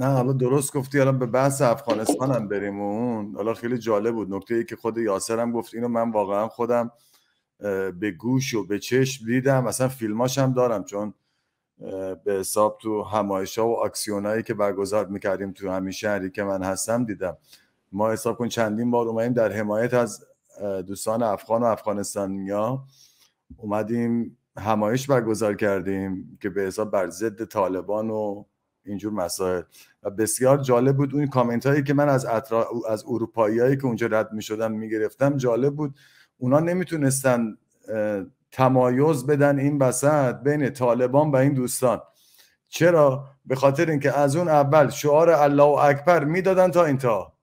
نه حالا درست گفتی الان به بحث افغانستانم هم بریم اون حالا خیلی جالب بود نکته ای که خود یاسر هم گفت اینو من واقعا خودم به گوش و به چشم دیدم اصلا فیلماش هم دارم چون به حساب تو همایش ها و اکسیونایی که برگزار میکردیم تو همین شهری که من هستم دیدم ما حساب کن چندین بار اومدیم در حمایت از دوستان افغان و افغانستانیا اومدیم همایش برگزار کردیم که به حساب بر ضد طالبان و اینجور مسائل و بسیار جالب بود اون کامنت هایی که من از اطرا... از اروپاییایی که اونجا رد می شدم می گرفتم جالب بود اونا نمیتونستن تمایز بدن این وسط بین طالبان و این دوستان چرا به خاطر اینکه از اون اول شعار الله اکبر میدادن تا انتها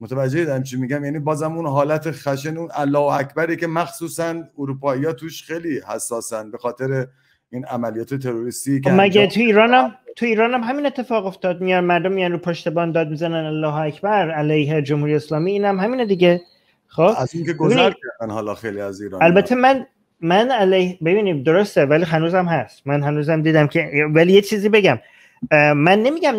متوجه چی میگم یعنی بازم اون حالت خشن اون الله اکبری که مخصوصا اروپایی توش خیلی حساسن به خاطر این عملیات تروریستی که خب مگه تو ایرانم تو ایرانم همین اتفاق افتاد میان مردم میان رو پشت داد میزنن الله اکبر علیه جمهوری اسلامی اینم همینه دیگه خب از که گذر کردن حالا خیلی از ایران البته من من علیه ببینیم درسته ولی هنوزم هست من هنوزم دیدم که ولی یه چیزی بگم من نمیگم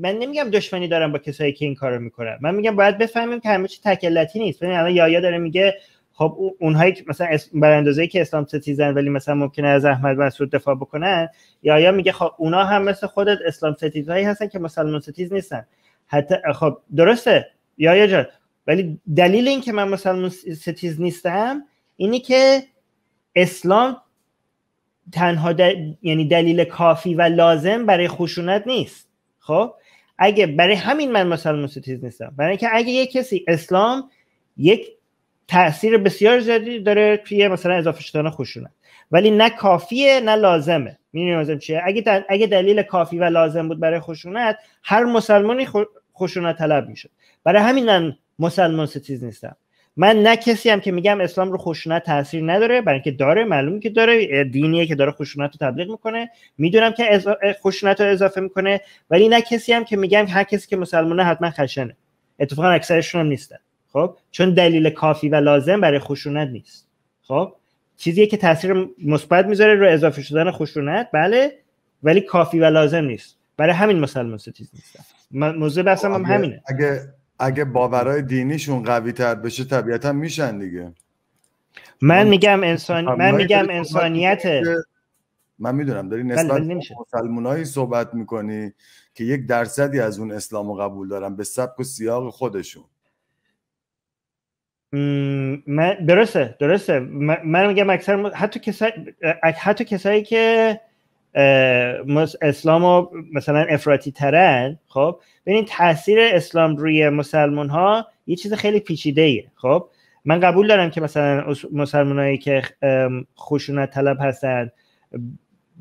من نمیگم دشمنی دارم با کسایی که این کارو میکنن من میگم باید بفهمیم که همه چی تکلتی نیست ببین الان یایا داره میگه خب اونهایی که مثلا که اسلام ستیزن ولی مثلا ممکنه از احمد مسعود دفاع بکنن یا یا میگه خب اونا هم مثل خودت اسلام ستیزهایی هستن که مسلمان ستیز نیستن حتی خب درسته یا یا ولی دلیل این که من مسلمان ستیز نیستم اینی که اسلام تنها یعنی دلیل کافی و لازم برای خشونت نیست خب اگه برای همین من مسلمان ستیز نیستم برای اینکه اگه یک کسی اسلام یک تاثیر بسیار زیادی داره توی مثلا اضافه شدن خشونت ولی نه کافیه نه لازمه میدونی لازم چیه اگه, اگه دلیل کافی و لازم بود برای خشونت هر مسلمانی خشونت طلب میشد برای همین من مسلمان ستیز نیستم من نه کسی هم که میگم اسلام رو خشونت تاثیر نداره برای اینکه داره معلومه که داره دینیه که داره خشونت رو تبلیغ میکنه میدونم که از... خشونت رو اضافه میکنه ولی نه کسی هم که میگم هر کسی که مسلمانه حتما خشنه اتفاقا اکثرشون هم نیستن خب چون دلیل کافی و لازم برای خشونت نیست خب چیزی که تاثیر مثبت میذاره رو اضافه شدن خشونت بله ولی کافی و لازم نیست برای همین مسلمان ستیز نیست موضوع بحثم هم خب، همینه اگه اگه باورهای دینیشون قوی تر بشه طبیعتا میشن دیگه من میگم انسان من میگم انسانیت من میدونم داری بله، نسبت بله، مسلمانای صحبت میکنی که یک درصدی از اون اسلام قبول دارن به سبک و سیاق خودشون درسته درسته من میگم اکثر حتی کسایی حتی کسایی که اسلام رو مثلا افراطی ترن خب ببینید تاثیر اسلام روی مسلمان ها یه چیز خیلی پیچیده ایه خب من قبول دارم که مثلا مسلمانایی که خشونت طلب هستن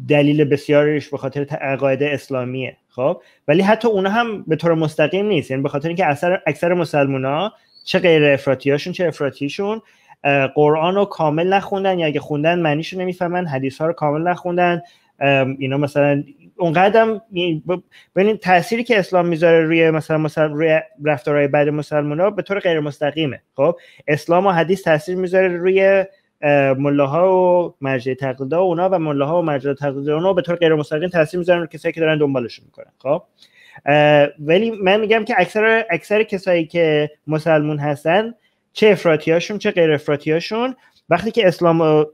دلیل بسیاریش به خاطر عقاید اسلامیه خب ولی حتی اونها هم به طور مستقیم نیست یعنی به خاطر اینکه اکثر مسلمان ها چه غیر هاشون، چه افراطیشون قرآن رو کامل نخوندن یا اگه خوندن معنیشو نمیفهمن حدیث ها رو کامل نخوندن اینا مثلا اونقدرم ببینید تأثیری که اسلام میذاره روی مثلا, مثلا روی رفتارهای بعد مسلمان ها به طور غیر مستقیمه خب اسلام و حدیث تاثیر میذاره روی ملاها و مرجع تقلیدا اونا و ملاها و مرجع تقلیدا اونا به طور غیر مستقیم تاثیر میذارن رو کسایی که دارن دنبالشون میکنن خب ولی من میگم که اکثر اکثر کسایی که مسلمون هستن چه افراطیاشون چه غیر افراطیاشون وقتی که اسلام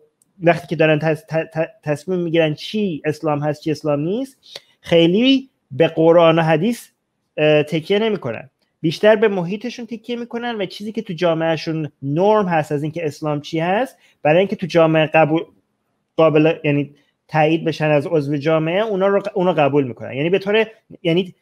وقتی که دارن تصمیم میگیرن چی اسلام هست چی اسلام نیست خیلی به قرآن و حدیث تکیه نمیکنن بیشتر به محیطشون تکیه میکنن و چیزی که تو جامعهشون نرم هست از اینکه اسلام چی هست برای اینکه تو جامعه قبول قابل یعنی تایید بشن از عضو جامعه اونا رو, قبول میکنن یعنی به طور یعنی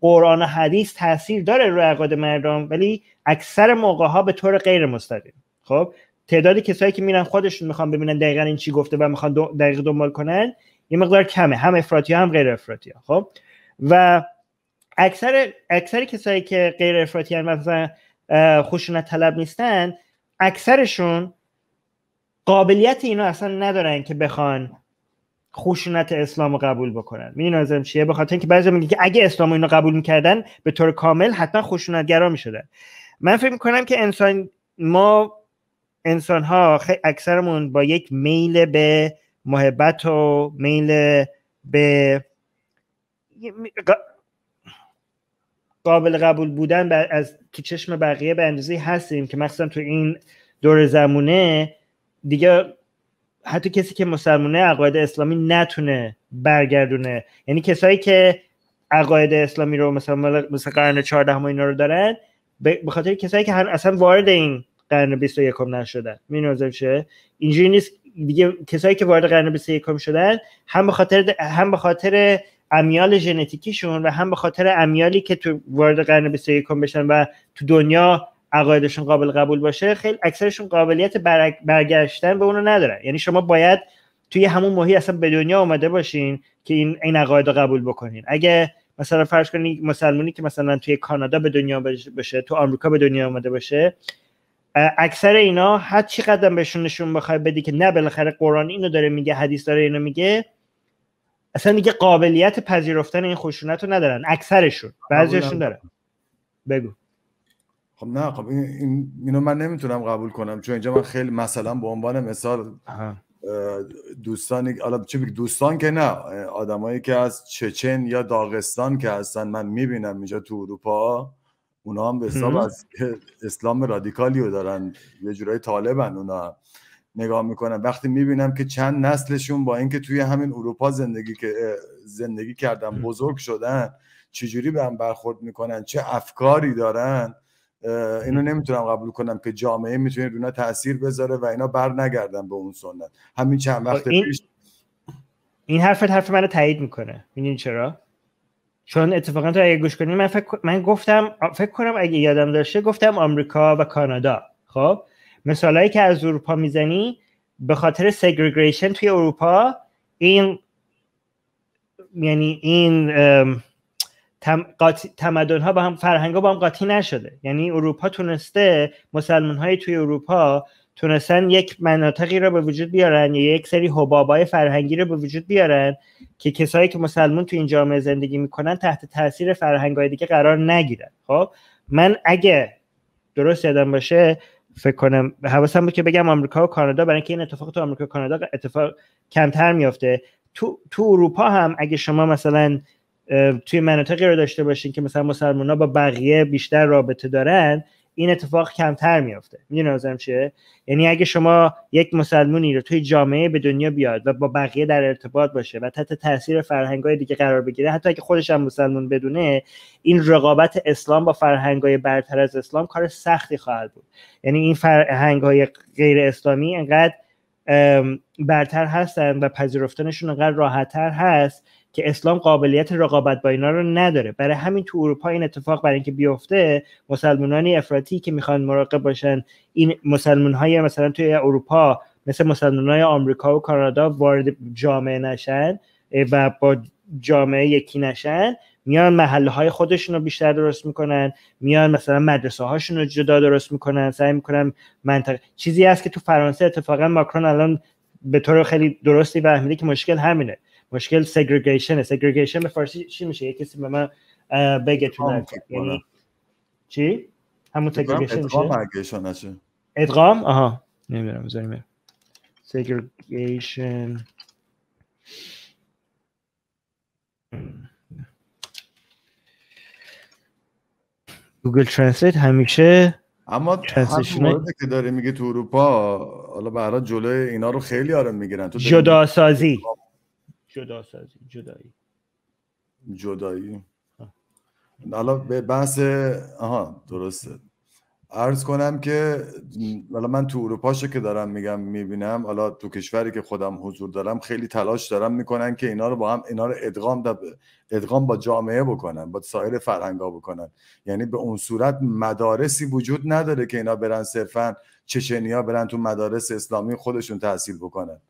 قرآن و حدیث تاثیر داره روی عقاید مردم ولی اکثر موقع ها به طور غیر مستقیم خب تعدادی کسایی که میرن خودشون میخوان ببینن دقیقا این چی گفته و میخوان دقیق دنبال کنن یه مقدار کمه هم افراطی هم غیر افراطی خب و اکثر اکثر کسایی که غیر افراطی و مثلا خشونت طلب نیستن اکثرشون قابلیت اینو اصلا ندارن که بخوان خشونت اسلام رو قبول بکنن میدونی چیه بخاطر اینکه بعضی میگه که اگه اسلام اینو قبول میکردن به طور کامل حتما خشونتگرا میشدن من فکر میکنم که انسان ما انسان ها اکثرمون با یک میل به محبت و میل به قابل قبول بودن بر... از تو چشم بقیه به اندازه هستیم که مخصوصا تو این دور زمونه دیگه حتی کسی که مسلمانه عقاید اسلامی نتونه برگردونه یعنی کسایی که عقاید اسلامی رو مثلا مثل قرن 14 اینا رو دارن به خاطر کسایی که اصلا وارد این قرن 21 نشدن مینوزم اینجوری نیست دیگه کسایی که وارد قرن 21 شدن هم به خاطر هم به خاطر امیال ژنتیکیشون و هم به خاطر امیالی که تو وارد قرن 21 بشن و تو دنیا عقایدشون قابل قبول باشه خیلی اکثرشون قابلیت برگشتن به اونو ندارن یعنی شما باید توی همون ماهی اصلا به دنیا آمده باشین که این این عقاید رو قبول بکنین اگه مثلا فرض کنین مسلمانی که مثلا توی کانادا به دنیا باشه تو آمریکا به دنیا آمده باشه اکثر اینا هر چی قدم بهشون نشون بخوای بدی که نه بالاخره قرآن اینو داره میگه حدیث داره اینو میگه اصلا دیگه قابلیت پذیرفتن این خشونت رو ندارن اکثرشون بعضیشون داره. بگو خب نه خب این, اینو من نمیتونم قبول کنم چون اینجا من خیلی مثلا به عنوان مثال دوستان حالا چه دوستان که نه آدمایی که از چچن یا داغستان که هستن من میبینم اینجا تو اروپا اونا هم به از اسلام رادیکالی رو دارن یه جورای طالبن اونا نگاه میکنن، وقتی میبینم که چند نسلشون با اینکه توی همین اروپا زندگی که زندگی کردن بزرگ شدن چجوری به هم برخورد میکنن چه افکاری دارن اینو نمیتونم قبول کنم که جامعه میتونه رونا تاثیر بذاره و اینا بر نگردن به اون سنت همین چند وقت این... پیش این حرفت حرف منو تایید میکنه میدونی چرا چون اتفاقا تو اگه گوش کنی من من گفتم فکر کنم اگه یادم داشته گفتم آمریکا و کانادا خب مثالایی که از اروپا میزنی به خاطر سگریگریشن توی اروپا این یعنی این تمدن ها با هم فرهنگ ها با هم قاطی نشده یعنی اروپا تونسته مسلمان های توی اروپا تونستن یک مناطقی را به وجود بیارن یا یک سری حبابای فرهنگی رو به وجود بیارن که کسایی که مسلمان تو این جامعه زندگی میکنن تحت تاثیر فرهنگ های دیگه قرار نگیرن خب من اگه درست یادم باشه فکر کنم حواسم بود که بگم آمریکا و کانادا برای اینکه این اتفاق تو آمریکا و کانادا اتفاق کمتر میافته تو, تو اروپا هم اگه شما مثلا توی مناطقی رو داشته باشین که مثلا مسلمان ها با بقیه بیشتر رابطه دارن این اتفاق کمتر میافته میدونی نازم چیه یعنی اگه شما یک مسلمونی رو توی جامعه به دنیا بیاد و با بقیه در ارتباط باشه و تحت تاثیر های دیگه قرار بگیره حتی اگه خودش هم مسلمون بدونه این رقابت اسلام با های برتر از اسلام کار سختی خواهد بود یعنی این های غیر اسلامی انقدر برتر هستن و پذیرفتنشون انقدر راحتتر هست که اسلام قابلیت رقابت با اینا رو نداره برای همین تو اروپا این اتفاق برای اینکه بیفته مسلمانانی افراطی که میخوان مراقب باشن این مسلمان های مثلا توی اروپا مثل مسلمان های آمریکا و کانادا وارد جامعه نشن و با جامعه یکی نشن میان محله های خودشون رو بیشتر درست میکنن میان مثلا مدرسه هاشون رو جدا درست میکنن سعی میکنن منطقه چیزی هست که تو فرانسه اتفاقا ماکرون الان به طور خیلی درستی فهمیده که مشکل همینه مشکل سگریگیشن سگریگیشن به فارسی چی میشه یه کسی به من بگه تو یعنی چی همون سگریگیشن ادغام میشه ادغام آها نمیدونم بذاریم segregation گوگل ترنسلیت همیشه اما هم که داره میگه تو اروپا حالا برای جلوی اینا رو خیلی آرام میگیرن تو جدا سازی جدا جدایی جدایی حالا به بحث آها درسته عرض کنم که حالا من تو اروپا که دارم میگم میبینم حالا تو کشوری که خودم حضور دارم خیلی تلاش دارم میکنن که اینا رو با هم اینا رو ادغام ادغام با جامعه بکنن با سایر فرهنگا بکنن یعنی به اون صورت مدارسی وجود نداره که اینا برن صرفا چچنیا برن تو مدارس اسلامی خودشون تحصیل بکنن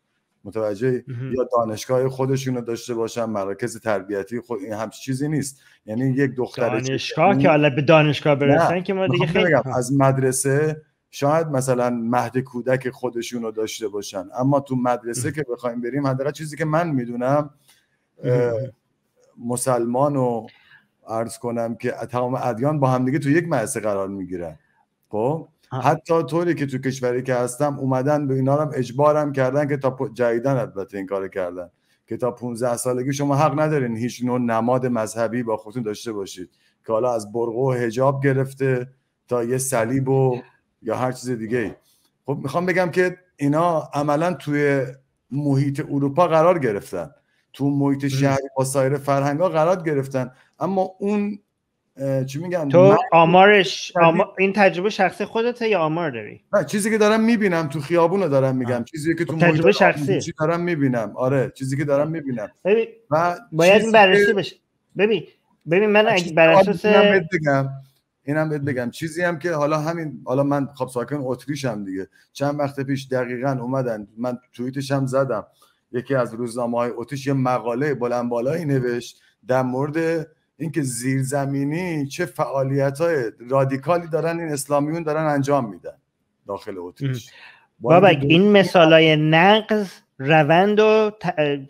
متوجه یا دانشگاه خودشون رو داشته باشن مراکز تربیتی خود این همچی چیزی نیست یعنی یک دختر دانشگاه که حالا یعنی- به دانشگاه برسن که ما دیگه خیلی از مدرسه شاید مثلا مهد کودک خودشون رو داشته باشن اما تو مدرسه که بخوایم بریم حداقل چیزی که من میدونم مسلمان و عرض کنم که تمام ادیان با همدیگه تو یک مدرسه قرار میگیرن خب حتی طوری که تو کشوری که هستم اومدن به اینا هم اجبارم کردن که تا جدیدن البته این کار کردن که تا 15 سالگی شما حق ندارین هیچ نوع نماد مذهبی با خودتون داشته باشید که حالا از برقه و حجاب گرفته تا یه صلیب و یا هر چیز دیگه خب میخوام بگم که اینا عملا توی محیط اروپا قرار گرفتن تو محیط شهری با سایر فرهنگ ها قرار گرفتن اما اون چی میگن تو آمارش این تجربه شخصی خودته یا آمار داری نه چیزی که دارم میبینم تو خیابون دارم میگم چیزی که تو خب، تجربه شخصی چی دارم میبینم آره چیزی که دارم میبینم ببین و باید بررسی که... بشه ببین ببین من اگه بر اساس بگم اینم بهت بگم چیزی هم که حالا همین حالا من خب ساکن اتریش هم دیگه چند وقت پیش دقیقا اومدن من توییتش هم زدم یکی از روزنامه های اتریش یه مقاله بلند بالایی نوشت در مورد اینکه زیرزمینی چه فعالیت های رادیکالی دارن این اسلامیون دارن انجام میدن داخل اتریش بابا این های نقض روند و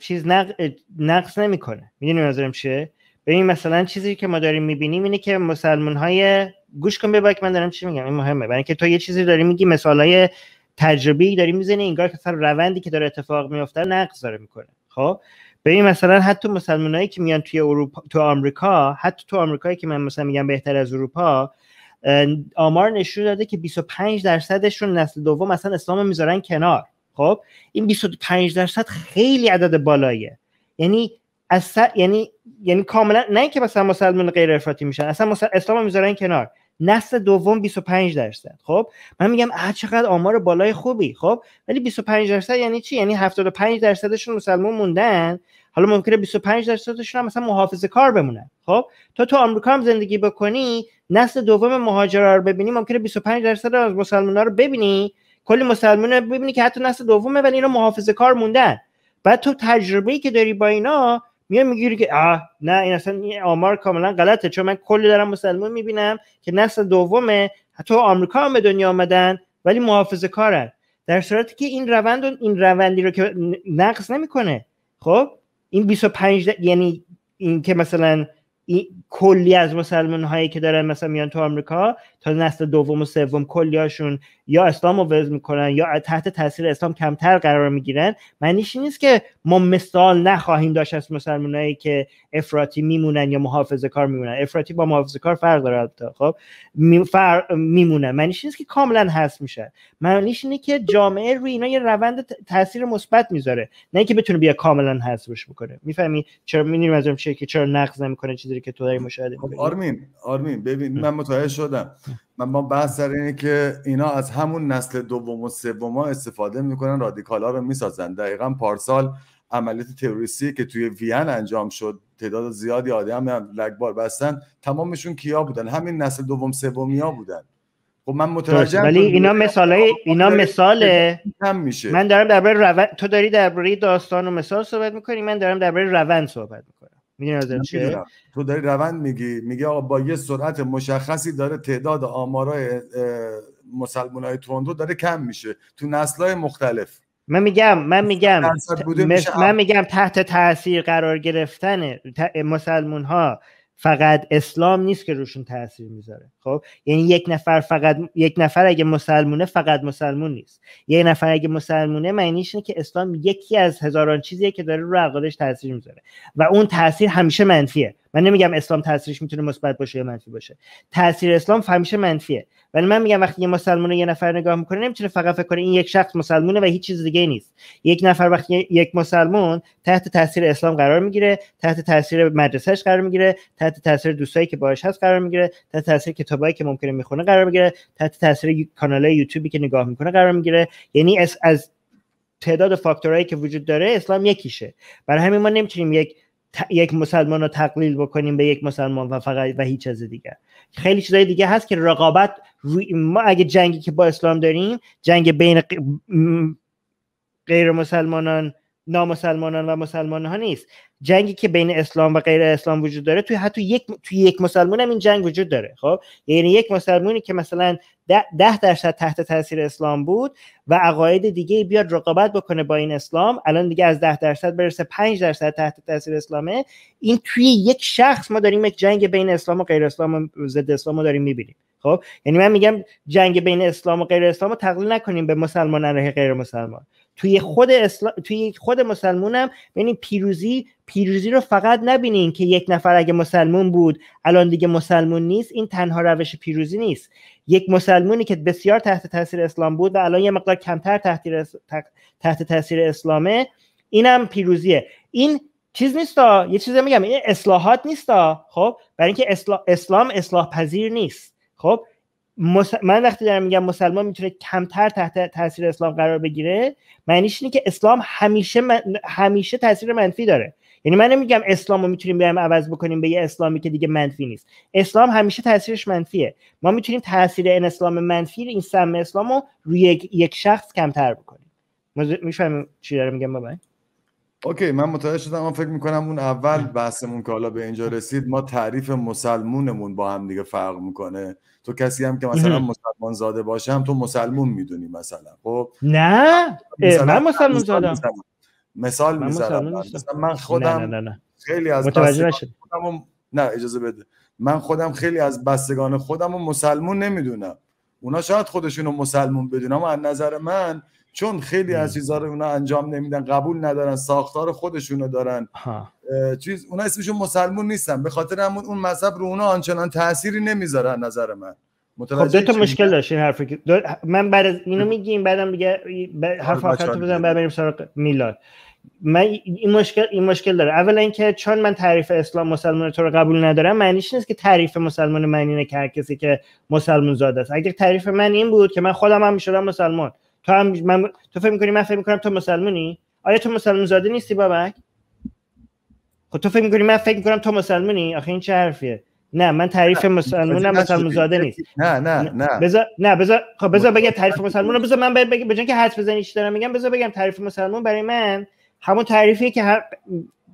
چیز نق... نقض نمیکنه میدونی منظورم چیه این مثلا چیزی که ما داریم میبینیم اینه که مسلمان های گوش کن که من دارم چی میگم این مهمه برای اینکه تو یه چیزی داری میگی های تجربی داری میزنی انگار که روندی که داره اتفاق میفته نقض داره میکنه خب ببین مثلا حتی مسلمانایی که میان توی اروپا تو آمریکا حتی تو آمریکایی که من مثلا میگم بهتر از اروپا آمار نشون داده که 25 درصدشون نسل دوم اصلا اسلام میذارن کنار خب این 25 درصد خیلی عدد بالاییه یعنی اصلا یعنی یعنی کاملا نه که مثلا مسلمان غیر افراطی میشن اصلا مثلا اسلام میذارن کنار نسل دوم 25 درصد خب من میگم آ چقدر آمار بالای خوبی خب ولی 25 درصد یعنی چی یعنی 75 درصدشون مسلمان موندن حالا ممکنه 25 درصدشون هم مثلا محافظه کار بمونن خب تا تو آمریکا هم زندگی بکنی نسل دوم مهاجرا رو ببینی ممکنه 25 درصد از ها رو ببینی کلی مسلمان رو ببینی که حتی نسل دومه ولی اینا محافظه کار موندن بعد تو تجربه‌ای که داری با اینا میای میگیری که آه نه این اصلا این آمار کاملا غلطه چون من کلی دارم مسلمان میبینم که نسل دومه حتی آمریکا هم به دنیا آمدن ولی محافظه کارن در صورتی که این روند این روندی رو که نقص نمیکنه خب این 25 ده... یعنی این که مثلا کلی از مسلمان هایی که دارن مثلا میان تو آمریکا تا نسل دوم و سوم کلیاشون یا اسلام رو وز میکنن یا تحت تاثیر اسلام کمتر قرار میگیرن معنیش نیست که ما مثال نخواهیم داشت از مسلمانایی که افراطی میمونن یا محافظه کار میمونن افراطی با محافظه کار فرق داره خب میمونن معنیش نیست که کاملا هست میشه. معنیش اینه که جامعه روی اینا یه روند تاثیر مثبت میذاره نه اینکه بتونه بیا کاملا حذفش بکنه میفهمی چرا میدونیم از چیه که چرا نقض نمیکنه چیزی که تو داری مشاهده آرمین آرمین ببین من متوجه شدم من ما بحث سر اینه که اینا از همون نسل دوم و سوم ها استفاده میکنن رادیکال ها رو میسازن دقیقا پارسال عملیات تروریستی که توی وین انجام شد تعداد زیادی آدم لگبار بستن تمامشون کیا بودن همین نسل دوم سومیا ها بودن خب من متوجه ولی اینا مثاله. اینا مثاله هم میشه من دارم درباره روان تو داری درباره داستان و مثال صحبت میکنی من دارم درباره روند صحبت تو داری روند میگی میگه آقا با یه سرعت مشخصی داره تعداد آمارای مسلمان های تندرو داره کم میشه تو نسل های مختلف من میگم من میگم من میگم تحت تاثیر قرار گرفتن مسلمون ها فقط اسلام نیست که روشون تاثیر میذاره خب یعنی یک نفر فقط یک نفر اگه مسلمونه فقط مسلمون نیست یک نفر اگه مسلمونه معنیش اینه که اسلام یکی از هزاران چیزیه که داره رو عقایدش تاثیر میذاره و اون تاثیر همیشه منفیه من نمیگم اسلام تاثیرش میتونه مثبت باشه یا منفی باشه تاثیر اسلام همیشه منفیه ولی من میگم وقتی یه مسلمان یه نفر نگاه میکنه نمیتونه فقط فکر کنه این یک شخص مسلمونه و هیچ چیز دیگه نیست یک نفر وقتی یک مسلمان تحت تاثیر اسلام قرار میگیره تحت تاثیر مدرسهش قرار میگیره تحت تاثیر دوستایی که باهاش هست قرار میگیره تحت تاثیر کتابایی که ممکنه میخونه قرار میگیره تحت تاثیر کانال یوتیوبی که نگاه میکنه قرار میگیره یعنی از تعداد فاکتورهایی که وجود داره اسلام یکیشه برای همین ما نمیتونیم یک یک مسلمان رو تقلیل بکنیم به یک مسلمان و فقط و هیچ از دیگر خیلی چیزای دیگه هست که رقابت ما اگه جنگی که با اسلام داریم جنگ بین غیر مسلمانان نامسلمانان و مسلمان ها نیست جنگی که بین اسلام و غیر اسلام وجود داره توی حتی یک توی یک مسلمان هم این جنگ وجود داره خب یعنی یک مسلمانی که مثلا ده, درصد تحت تاثیر اسلام بود و عقاید دیگه بیاد رقابت بکنه با این اسلام الان دیگه از ده درصد برسه 5 درصد تحت تاثیر اسلامه این توی یک شخص ما داریم یک جنگ بین اسلام و غیر اسلام و ضد اسلام رو داریم میبینیم خب یعنی من میگم جنگ بین اسلام و غیر اسلام رو تقلیل نکنیم به مسلمان علیه غیر مسلمان توی خود اسلام توی خود مسلمونم ببینید پیروزی پیروزی رو فقط نبینین که یک نفر اگه مسلمون بود الان دیگه مسلمون نیست این تنها روش پیروزی نیست یک مسلمونی که بسیار تحت تاثیر اسلام بود و الان یه مقدار کمتر تحت تحت تاثیر اسلامه اینم پیروزیه این چیز نیستا یه چیزی میگم این اصلاحات نیستا خب برای اینکه اسلام اصلاح پذیر نیست خب من وقتی دارم میگم مسلمان میتونه کمتر تحت تاثیر اسلام قرار بگیره معنیش اینه که اسلام همیشه همیشه تاثیر منفی داره یعنی من نمیگم اسلام رو میتونیم بیایم عوض بکنیم به یه اسلامی که دیگه منفی نیست اسلام همیشه تاثیرش منفیه ما میتونیم تاثیر این اسلام منفی این سم اسلام رو روی یک شخص کمتر بکنیم میفهمیم چی داره میگم بابا اوکی من متوجه شدم من فکر میکنم اون اول بحثمون که حالا به اینجا رسید ما تعریف مسلمونمون با هم دیگه فرق میکنه تو کسی هم که مثلا مسلمان زاده باشم تو مسلمون میدونی مثلا خب نه من مسلمون زادم مثال میزنم من, من خودم خیلی از خودم نه اجازه بده من خودم خیلی از بستگان خودم و مسلمون نمیدونم اونا شاید خودشون رو مسلمون بدونم اما از نظر من چون خیلی از چیزها رو اونا انجام نمیدن قبول ندارن ساختار خودشونو دارن چیز اونا اسمشون مسلمون نیستن به خاطر همون اون مذهب رو اونا آنچنان تأثیری نمیذارن نظر من خب دو تا مشکل داشت این حرفی که من بعد از اینو میگیم بعدم خب، دیگه ب... حرف آخر بعد بریم سراغ میلاد من این مشکل این مشکل داره اولا اینکه چون من تعریف اسلام مسلمان تو رو قبول ندارم معنیش نیست که تعریف مسلمان من اینه که هر کسی که مسلمان زاده است اگر تعریف من این بود که من خودم هم میشدم مسلمان تو هم من تو فکر می‌کنی من فکر می‌کنم تو مسلمونی آیا تو مسلمان زاده نیستی بابک خب تو فهم می‌کنی، من فکر می‌کنم تو مسلمونی آخه این چه حرفیه نه من تعریف مسلمانم مسلمان زاده نیست نه نه نه بذار نه بذار خب بذار بگم تعریف مسلمون بذار من بگم به که حرف بزنی چی دارم میگم بذار بگم تعریف مسلمان برای من همون تعریفی که هر...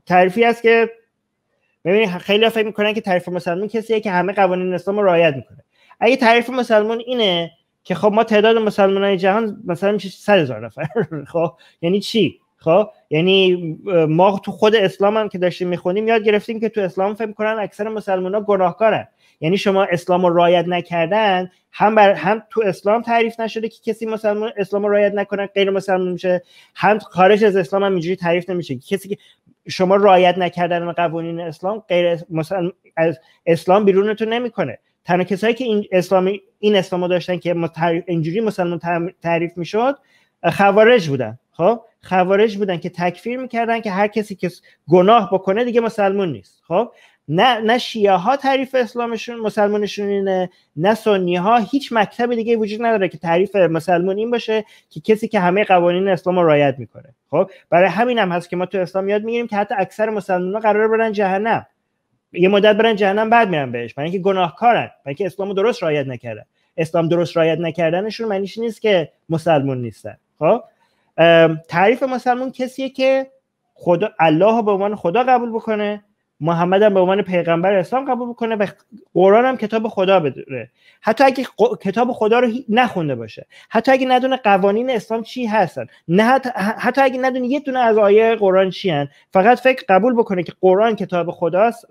تعریفی است که ببینید خیلی ها فکر میکنن که تعریف مسلمان کسیه که همه قوانین اسلام رو رعایت میکنه اگه تعریف مسلمون اینه که خب ما تعداد های جهان مثلا میشه سر هزار نفر خب یعنی چی خب یعنی ما تو خود اسلام هم که داشتیم میخونیم یاد گرفتیم که تو اسلام فهم کنن اکثر مسلمان ها گناهکارن یعنی شما اسلام رو رایت نکردن هم بر هم تو اسلام تعریف نشده که کسی مسلمان اسلام رو رایت نکنه غیر مسلمان میشه هم خارج از اسلام هم اینجوری تعریف نمیشه کسی که شما رایت نکردن قوانین اسلام غیر مسلم از اسلام بیرونتون نمیکنه تنها کسایی که این اسلامی این اسم داشتن که اینجوری مسلمان تعریف میشد خوارج بودن خب خوارج بودن که تکفیر میکردن که هر کسی که گناه بکنه دیگه مسلمان نیست خب نه نه شیعه ها تعریف اسلامشون مسلمانشون اینه نه سنی ها هیچ مکتب دیگه وجود نداره که تعریف مسلمان این باشه که کسی که همه قوانین اسلام رو رعایت میکنه خب برای همین هم هست که ما تو اسلام یاد میگیریم که حتی اکثر مسلمان ها قرار برن جهنم یه مدت برن جهنم بعد میرن بهش برای اینکه گناهکارن برای اینکه اسلامو درست رعایت نکردن اسلام درست رعایت نکردنشون معنیش نیست که مسلمون نیستن خب تعریف مسلمون کسیه که خدا الله به عنوان خدا قبول بکنه محمد هم به عنوان پیغمبر اسلام قبول بکنه و قرآن هم کتاب خدا بدونه حتی اگه کتاب خدا رو نخونده باشه حتی اگه ندونه قوانین اسلام چی هستن نه حتی, حتی اگه ندونه یه دونه از آیه قرآن چی هن. فقط فکر قبول بکنه که قرآن کتاب خداست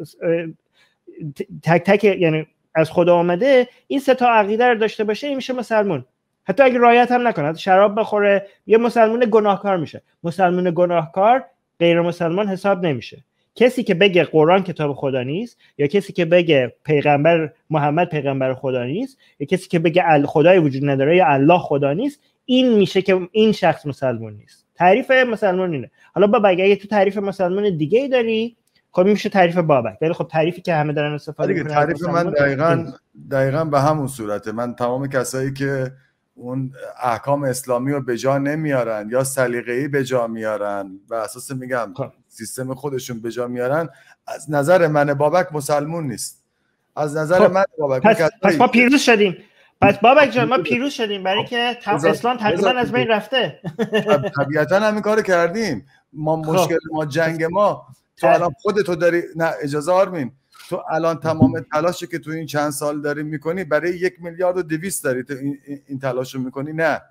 تک تک یعنی از خدا آمده این سه تا عقیده رو داشته باشه این میشه مسلمون حتی اگه رایت هم نکنه شراب بخوره یه مسلمون گناهکار میشه مسلمون گناهکار غیر مسلمان حساب نمیشه کسی که بگه قرآن کتاب خدا نیست یا کسی که بگه پیغمبر محمد پیغمبر خدا نیست یا کسی که بگه خدای وجود نداره یا الله خدا نیست این میشه که این شخص مسلمان نیست تعریف مسلمان اینه حالا بابا اگه تو تعریف مسلمان دیگه ای داری خب میشه تعریف بابک ولی خب تعریفی که همه دارن استفاده میکنن تعریف من دقیقا دقیقا به همون صورته من تمام کسایی که اون احکام اسلامی رو به جا نمیارن یا سلیقه‌ای به جا میارن و اساس میگم خب. سیستم خودشون به جا میارن از نظر من بابک مسلمون نیست از نظر خب. من بابک پس, ما پیروز شدیم پس بابک جان ما پیروز شدیم برای که خب، اسلام تقریبا از بین رفته خب، طبیعتا همین کار کردیم ما خب. مشکل ما جنگ ما تو الان خودتو داری نه اجازه آرمین تو الان تمام تلاشی که تو این چند سال داری میکنی برای یک میلیارد و دویست داری تو این, این تلاش رو میکنی نه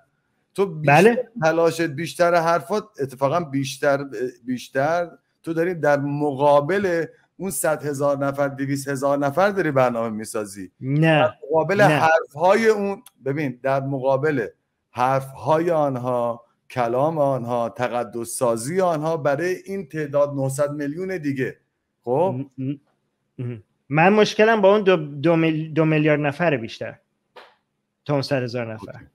تو بیشتر بله. تلاشت بیشتر حرفات اتفاقا بیشتر بیشتر تو داری در مقابل اون صد هزار نفر دویست هزار نفر داری برنامه میسازی نه در مقابل حرفهای اون ببین در مقابل حرفهای آنها کلام آنها تقدس سازی آنها برای این تعداد 900 میلیون دیگه خب من مشکلم با اون دو, دو, میلیارد نفر بیشتر تا اون هزار نفر